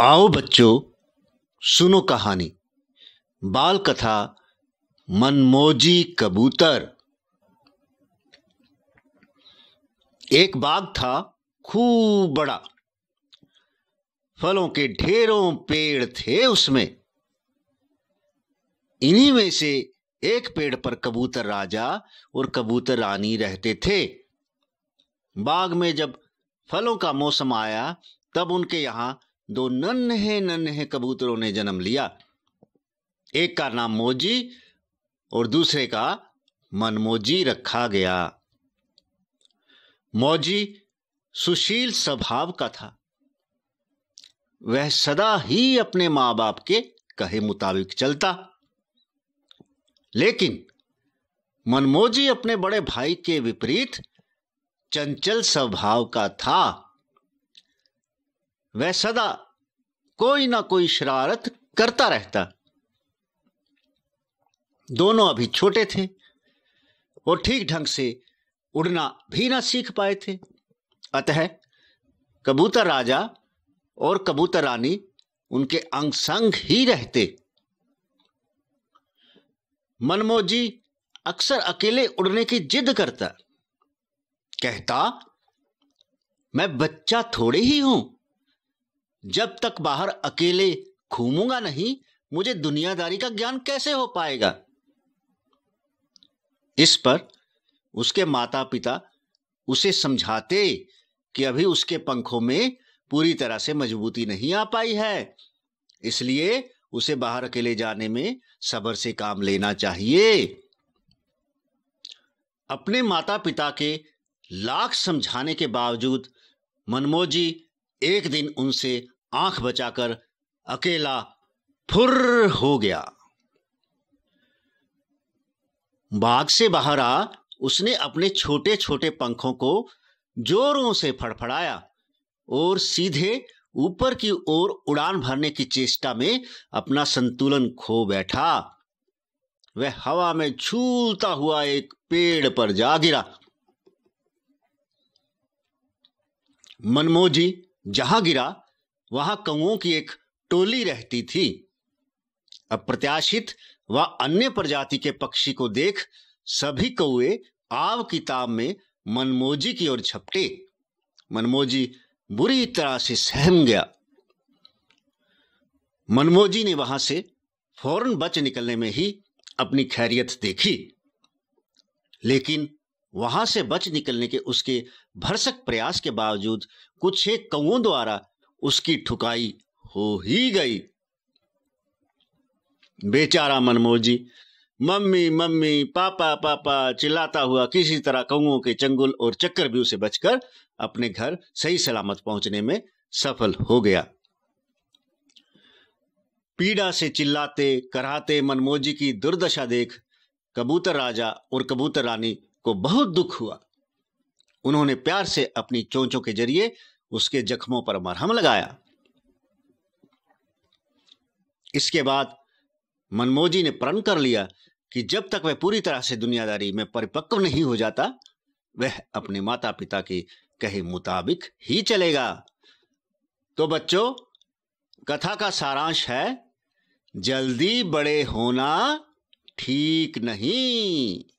आओ बच्चों सुनो कहानी बाल कथा मनमोजी कबूतर एक बाग था खूब बड़ा फलों के ढेरों पेड़ थे उसमें इन्हीं में से एक पेड़ पर कबूतर राजा और कबूतर रानी रहते थे बाग में जब फलों का मौसम आया तब उनके यहां दो नन्हे नन्हे कबूतरों ने जन्म लिया एक का नाम मोजी और दूसरे का मनमोजी रखा गया मोजी सुशील स्वभाव का था वह सदा ही अपने मां बाप के कहे मुताबिक चलता लेकिन मनमोजी अपने बड़े भाई के विपरीत चंचल स्वभाव का था वह सदा कोई ना कोई शरारत करता रहता दोनों अभी छोटे थे और ठीक ढंग से उड़ना भी ना सीख पाए थे अतः कबूतर राजा और कबूतर रानी उनके अंग संग ही रहते मनमोजी अक्सर अकेले उड़ने की जिद करता कहता मैं बच्चा थोड़े ही हूं जब तक बाहर अकेले घूमूंगा नहीं मुझे दुनियादारी का ज्ञान कैसे हो पाएगा इस पर उसके माता पिता उसे समझाते कि अभी उसके पंखों में पूरी तरह से मजबूती नहीं आ पाई है इसलिए उसे बाहर अकेले जाने में सबर से काम लेना चाहिए अपने माता पिता के लाख समझाने के बावजूद मनमोजी एक दिन उनसे आंख बचाकर अकेला फुर हो गया बाग से बाहर आ उसने अपने छोटे छोटे पंखों को जोरों से फड़फड़ाया और सीधे ऊपर की ओर उड़ान भरने की चेष्टा में अपना संतुलन खो बैठा वह हवा में झूलता हुआ एक पेड़ पर जा गिरा मनमोजी जहां गिरा वहां कौओं की एक टोली रहती थी अप्रत्याशित व अन्य प्रजाति के पक्षी को देख सभी कौए आव किताब में मनमोजी की ओर छपटे मनमोजी बुरी तरह से सहम गया मनमोजी ने वहां से फौरन बच निकलने में ही अपनी खैरियत देखी लेकिन वहां से बच निकलने के उसके भरसक प्रयास के बावजूद कुछ एक कौओं द्वारा उसकी ठुकाई हो ही गई बेचारा जी मम्मी मम्मी पापा पापा चिल्लाता हुआ किसी तरह कौओं के चंगुल और चक्कर भी उसे बचकर अपने घर सही सलामत पहुंचने में सफल हो गया पीड़ा से चिल्लाते कराहते मनमोजी की दुर्दशा देख कबूतर राजा और कबूतर रानी को बहुत दुख हुआ उन्होंने प्यार से अपनी चोंचों के जरिए उसके जख्मों पर मरहम लगाया इसके बाद मनमोजी ने प्रण कर लिया कि जब तक वह पूरी तरह से दुनियादारी में परिपक्व नहीं हो जाता वह अपने माता पिता के कहे मुताबिक ही चलेगा तो बच्चों कथा का सारांश है जल्दी बड़े होना ठीक नहीं